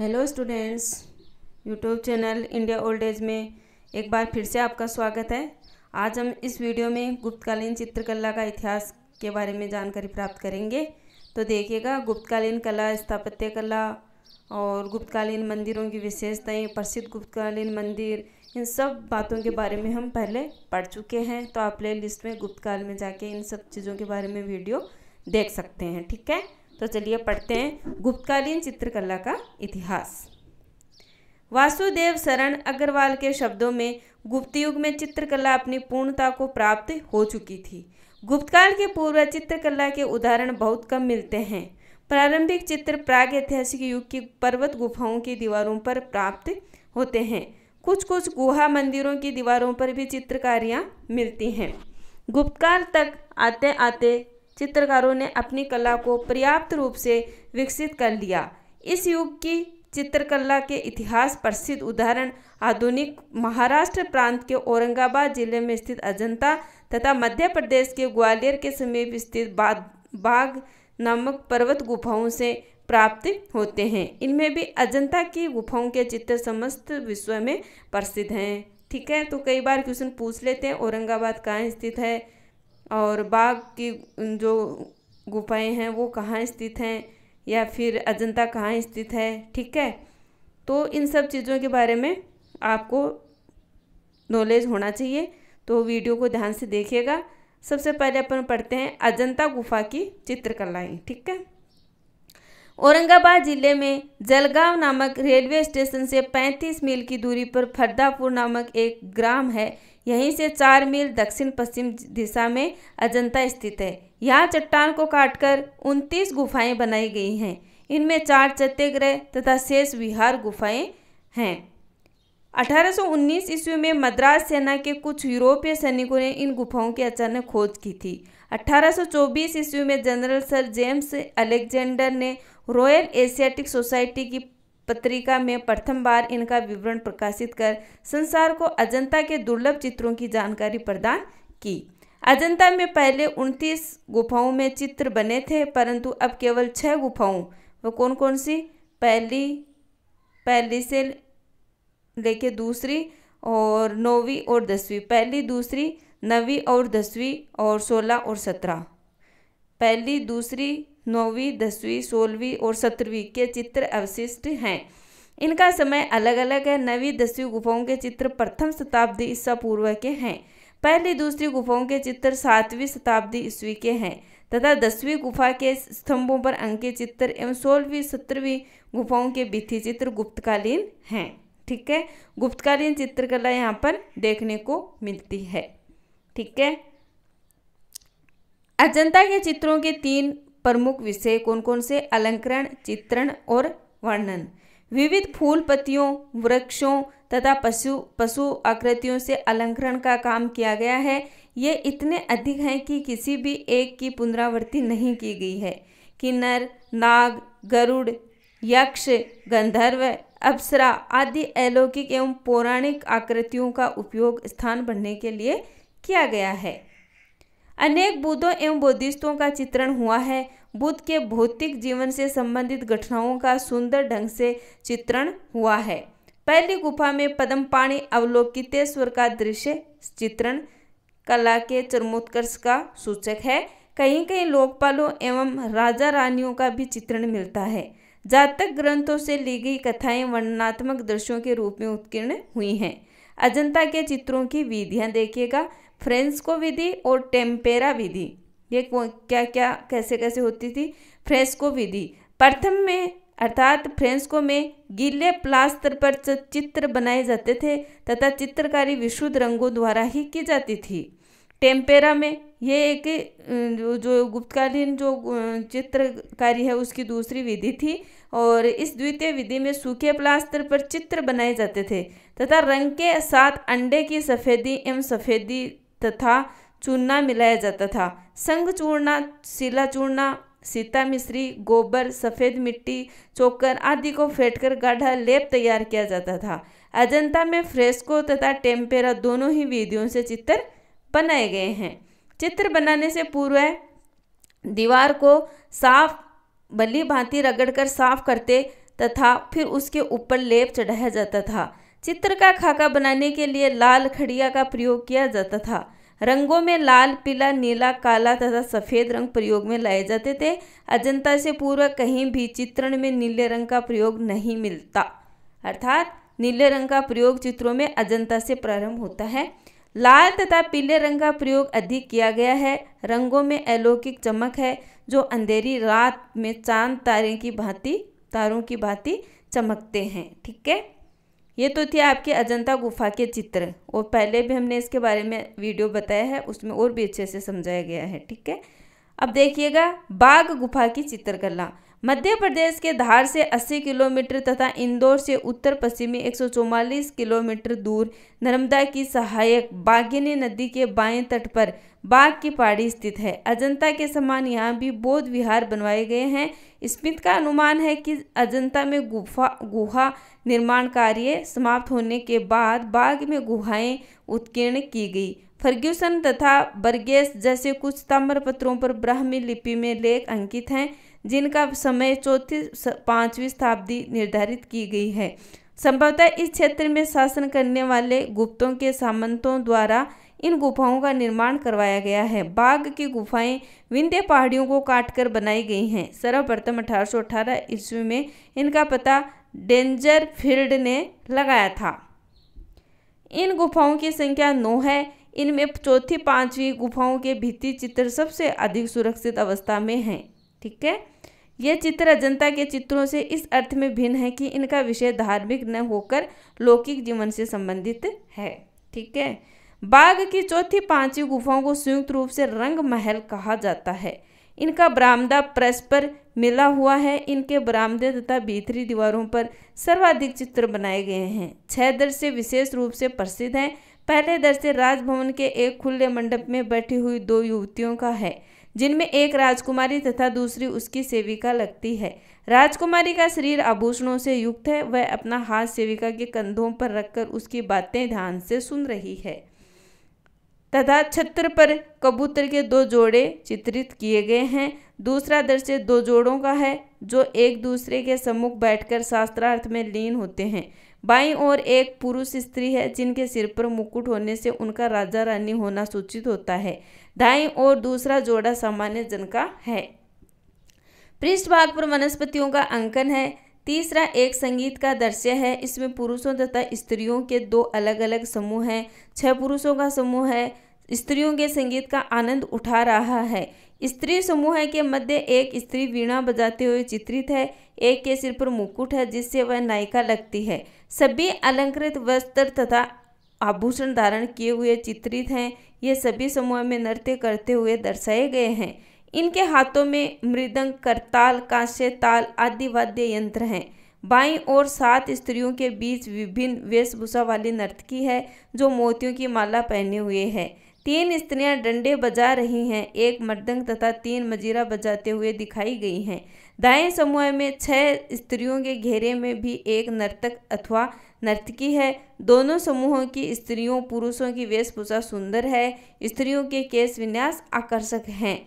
hello students YouTube channel India old age में एक बार फिर से आपका स्वागत है आज हम इस वीडियो में गुप्तकालीन चित्रकला का इतिहास के बारे में जानकारी प्राप्त करेंगे तो देखिएगा गुप्तकालीन कला स्थापत्य कला और गुप्तकालीन मंदिरों की विशेषताएं प्रसिद्ध गुप्तकालीन मंदिर इन सब बातों के बारे में हम पहले पढ़ चुके हैं तो आप प्ले लिस्ट में गुप्तकाल में जाके इन सब चीज़ों के बारे में वीडियो देख सकते हैं ठीक है तो चलिए पढ़ते हैं गुप्तकालीन चित्रकला का इतिहास वासुदेव शरण अग्रवाल के शब्दों में गुप्त युग में चित्रकला अपनी पूर्णता को प्राप्त हो चुकी थी गुप्तकाल के पूर्व चित्रकला के उदाहरण बहुत कम मिलते हैं प्रारंभिक चित्र प्राग ऐतिहासिक युग की पर्वत गुफाओं की दीवारों पर प्राप्त होते हैं कुछ कुछ गुहा मंदिरों की दीवारों पर भी चित्रकारियाँ मिलती हैं गुप्तकाल तक आते आते चित्रकारों ने अपनी कला को पर्याप्त रूप से विकसित कर लिया इस युग की चित्रकला के इतिहास प्रसिद्ध उदाहरण आधुनिक महाराष्ट्र प्रांत के औरंगाबाद जिले में स्थित अजंता तथा मध्य प्रदेश के ग्वालियर के समीप स्थित बाग बाग नामक पर्वत गुफाओं से प्राप्त होते हैं इनमें भी अजंता की गुफाओं के चित्र समस्त विश्व में प्रसिद्ध हैं ठीक है तो कई बार क्वेश्चन पूछ लेते हैं औरंगाबाद कहाँ स्थित है और बाघ की जो गुफाएं हैं वो कहाँ स्थित हैं या फिर अजंता कहाँ स्थित है ठीक है तो इन सब चीज़ों के बारे में आपको नॉलेज होना चाहिए तो वीडियो को ध्यान से देखिएगा सबसे पहले अपन पढ़ते हैं अजंता गुफा की चित्रकलाएं ठीक है औरंगाबाद जिले में जलगांव नामक रेलवे स्टेशन से 35 मील की दूरी पर फरदापुर नामक एक ग्राम है यहीं से चार मील दक्षिण पश्चिम दिशा में अजंता स्थित है यहाँ चट्टान को काटकर उनतीस गुफाएं बनाई गई हैं इनमें चार चत्यग्रह तथा शेष विहार गुफाएं हैं 1819 ईस्वी में मद्रास सेना के कुछ यूरोपीय सैनिकों ने इन गुफाओं की अचानक खोज की थी 1824 ईस्वी में जनरल सर जेम्स अलेक्जेंडर ने रॉयल एशियाटिक सोसाइटी की पत्रिका में प्रथम बार इनका विवरण प्रकाशित कर संसार को अजंता के दुर्लभ चित्रों की जानकारी प्रदान की अजंता में पहले 29 गुफाओं में चित्र बने थे परंतु अब केवल छः गुफाओं वह कौन कौन सी पहली पहली से लेके दूसरी और नौवीं और दसवीं पहली दूसरी नवी और दसवीं और सोलह और सत्रह पहली दूसरी नौवीं दसवीं सोलहवीं और सत्रहवीं के चित्र अवशिष्ट हैं इनका समय अलग अलग है नवी दसवीं गुफाओं के चित्र प्रथम शताब्दी ईसा पूर्व के हैं पहली दूसरी गुफाओं के चित्र सातवीं शताब्दी ईस्वी के हैं तथा दसवीं गुफा के स्तंभों पर अंकित चित्र एवं सोलहवीं सत्रहवीं गुफाओं के भित्ति चित्र गुप्तकालीन हैं ठीक है गुप्तकालीन चित्रकला यहाँ पर देखने को मिलती है ठीक है अजंता के चित्रों के तीन प्रमुख विषय कौन कौन से अलंकरण चित्रण और वर्णन विविध फूल पत्तियों वृक्षों तथा पशु पशु आकृतियों से अलंकरण का काम किया गया है ये इतने अधिक हैं कि किसी भी एक की पुनरावृत्ति नहीं की गई है किन्नर नाग गरुड़ यक्ष गंधर्व अप्सरा आदि अलौकिक एवं पौराणिक आकृतियों का उपयोग स्थान बढ़ने के लिए किया गया है अनेक बुद्धों एवं बौद्धिस्तों का चित्रण हुआ है बुद्ध के भौतिक जीवन से संबंधित घटनाओं का सुंदर ढंग से चित्रण हुआ है पहली गुफा में पदम पाणी अवलोकितेश्वर का दृश्य चित्रण कला के चरमोत्कर्ष का सूचक है कहीं कहीं लोकपालों एवं राजा रानियों का भी चित्रण मिलता है जातक ग्रंथों से ली गई कथाएं वर्णनात्मक दृश्यों के रूप में उत्कीर्ण हुई हैं अजंता के चित्रों की विधियाँ देखिएगा फ्रेंस्को विधि और टेम्पेरा विधि ये क्या क्या कैसे कैसे होती थी फ्रेस्को विधि प्रथम में अर्थात फ्रेंस्को में गीले प्लास्तर पर चित्र बनाए जाते थे तथा चित्रकारी विशुद्ध रंगों द्वारा ही की जाती थी टेम्पेरा में ये एक जो गुप्तकालीन जो चित्रकारी है उसकी दूसरी विधि थी और इस द्वितीय विधि में सूखे प्लास्टर पर चित्र बनाए जाते थे तथा रंग के साथ अंडे की सफ़ेदी एवं सफ़ेदी तथा चूना मिलाया जाता था संग चूर्णा शिला चूर्णा सीता मिश्री गोबर सफ़ेद मिट्टी चोकर आदि को फेंटकर गाढ़ा लेप तैयार किया जाता था अजंता में फ्रेस्को तथा टेम्पेरा दोनों ही विधियों से चित्र बनाए गए हैं चित्र बनाने से पूर्व दीवार को साफ बली भांति रगड़कर साफ करते तथा फिर उसके ऊपर लेप चढ़ाया जाता था चित्र का खाका बनाने के लिए लाल खड़िया का प्रयोग किया जाता था रंगों में लाल पीला नीला काला तथा सफ़ेद रंग प्रयोग में लाए जाते थे अजंता से पूर्व कहीं भी चित्रण में नीले रंग का प्रयोग नहीं मिलता अर्थात नीले रंग का प्रयोग चित्रों में अजंता से प्रारंभ होता है लाल तथा पीले रंग का प्रयोग अधिक किया गया है रंगों में अलौकिक चमक है जो अंधेरी रात में चांद तारे की भांति तारों की भांति चमकते हैं ठीक है ये तो थे आपके अजंता गुफा के चित्र और पहले भी हमने इसके बारे में वीडियो बताया है उसमें और भी अच्छे से समझाया गया है ठीक है अब देखिएगा बाघ गुफा की चित्रकला मध्य प्रदेश के धार से 80 किलोमीटर तथा इंदौर से उत्तर पश्चिमी 144 किलोमीटर दूर नर्मदा की सहायक बागिनी नदी के बाएं तट पर बाघ की पहाड़ी स्थित है अजंता के समान यहाँ भी बौद्ध विहार बनवाए गए हैं स्मित का अनुमान है कि अजंता में गुफा गुहा निर्माण कार्य समाप्त होने के बाद बाघ में गुहाएं उत्कीर्ण की गई फर्ग्यूसन तथा बर्गेस जैसे कुछ ताम्रपत्रों पर ब्राह्मी लिपि में लेख अंकित हैं जिनका समय चौथी पाँचवीं शताब्दी निर्धारित की गई है संभवतः इस क्षेत्र में शासन करने वाले गुप्तों के सामंतों द्वारा इन गुफाओं का निर्माण करवाया गया है बाघ की गुफाएं विंध्य पहाड़ियों को काटकर बनाई गई हैं सर्वप्रथम 1818 ईस्वी में इनका पता डेंजर फील्ड ने लगाया था इन गुफाओं की संख्या नौ है इनमें चौथी पांचवी गुफाओं के भित्ति चित्र सबसे अधिक सुरक्षित अवस्था में हैं ठीक है यह चित्र अजंता के चित्रों से इस अर्थ में भिन्न है कि इनका विषय धार्मिक न होकर लौकिक जीवन से संबंधित है ठीक है बाघ की चौथी पांचवी गुफाओं को संयुक्त रूप से रंग महल कहा जाता है इनका बरामदा परस्पर मिला हुआ है इनके बरामदे तथा भीतरी दीवारों पर सर्वाधिक चित्र बनाए गए हैं छह दृश्य विशेष रूप से प्रसिद्ध हैं पहले दृश्य राजभवन के एक खुले मंडप में बैठी हुई दो युवतियों का है जिनमें एक राजकुमारी तथा दूसरी उसकी सेविका लगती है राजकुमारी का शरीर आभूषणों से युक्त है वह अपना हाथ सेविका के कंधों पर रखकर उसकी बातें ध्यान से सुन रही है तथा छत्र पर कबूतर के दो जोड़े चित्रित किए गए हैं दूसरा दृश्य दो जोड़ों का है जो एक दूसरे के सम्मुख बैठकर शास्त्रार्थ में लीन होते हैं बाई ओर एक पुरुष स्त्री है जिनके सिर पर मुकुट होने से उनका राजा रानी होना सूचित होता है दाई ओर दूसरा जोड़ा सामान्य जन का है पृष्ठभाग पर वनस्पतियों का अंकन है तीसरा एक संगीत का दृश्य है इसमें पुरुषों तथा स्त्रियों के दो अलग अलग समूह हैं छह पुरुषों का समूह है स्त्रियों के संगीत का आनंद उठा रहा है स्त्री समूह के मध्य एक स्त्री वीणा बजाते हुए चित्रित है एक के सिर पर मुकुट है जिससे वह नायिका लगती है सभी अलंकृत वस्त्र तथा आभूषण धारण किए हुए चित्रित हैं ये सभी समूह में नृत्य करते हुए दर्शाए गए हैं इनके हाथों में मृदंग करताल कांस्य ताल आदि वाद्य यंत्र हैं बाई और सात स्त्रियों के बीच विभिन्न वेशभूषा वाली नर्तकी है जो मोतियों की माला पहने हुए है तीन स्त्रियां डंडे बजा रही हैं एक मर्दंग तथा तीन मजीरा बजाते हुए दिखाई गई हैं दाएं समूह में छह स्त्रियों के घेरे में भी एक नर्तक अथवा नर्तकी है दोनों समूहों की स्त्रियों पुरुषों की वेशभूषा सुंदर है स्त्रियों के केस विन्यास आकर्षक हैं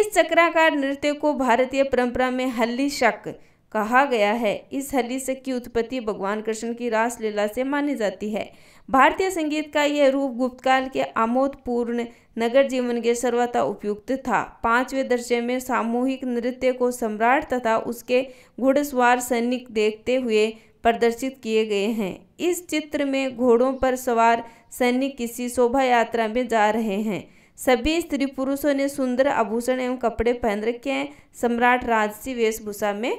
इस चक्राकार नृत्य को भारतीय परंपरा में हल्ली शक कहा गया है इस हलिस की उत्पत्ति भगवान कृष्ण की रासलीला से मानी जाती है भारतीय संगीत का यह रूप गुप्तकाल के आमोदपूर्ण नगर जीवन के सर्वथा उपयुक्त था पांचवें दर्जे में सामूहिक नृत्य को सम्राट तथा उसके घुड़सवार सैनिक देखते हुए प्रदर्शित किए गए हैं इस चित्र में घोड़ों पर सवार सैनिक किसी शोभा यात्रा में जा रहे हैं सभी स्त्री पुरुषों ने सुंदर आभूषण एवं कपड़े पहन रखे हैं सम्राट राजसी वेशभूषा में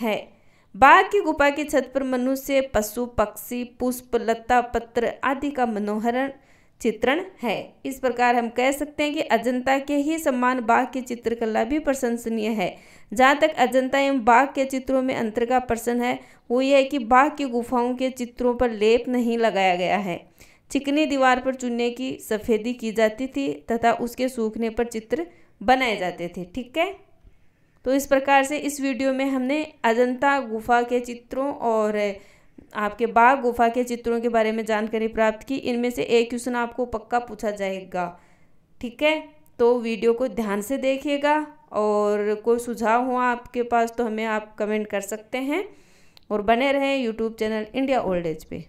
है बाघ की गुफा की छत पर मनुष्य पशु पक्षी पुष्प लता पत्र आदि का मनोहरण चित्रण है इस प्रकार हम कह सकते हैं कि अजंता के ही सम्मान बाघ की चित्रकला भी प्रशंसनीय है जहाँ तक अजंता एवं बाघ के चित्रों में अंतर का प्रश्न है वो ये है कि बाघ की गुफाओं के चित्रों पर लेप नहीं लगाया गया है चिकनी दीवार पर चुनने की सफ़ेदी की जाती थी तथा उसके सूखने पर चित्र बनाए जाते थे ठीक है तो इस प्रकार से इस वीडियो में हमने अजंता गुफा के चित्रों और आपके बाघ गुफा के चित्रों के बारे में जानकारी प्राप्त की इनमें से एक क्वेश्चन आपको पक्का पूछा जाएगा ठीक है तो वीडियो को ध्यान से देखिएगा और कोई सुझाव हो आपके पास तो हमें आप कमेंट कर सकते हैं और बने रहें YouTube channel India old age पे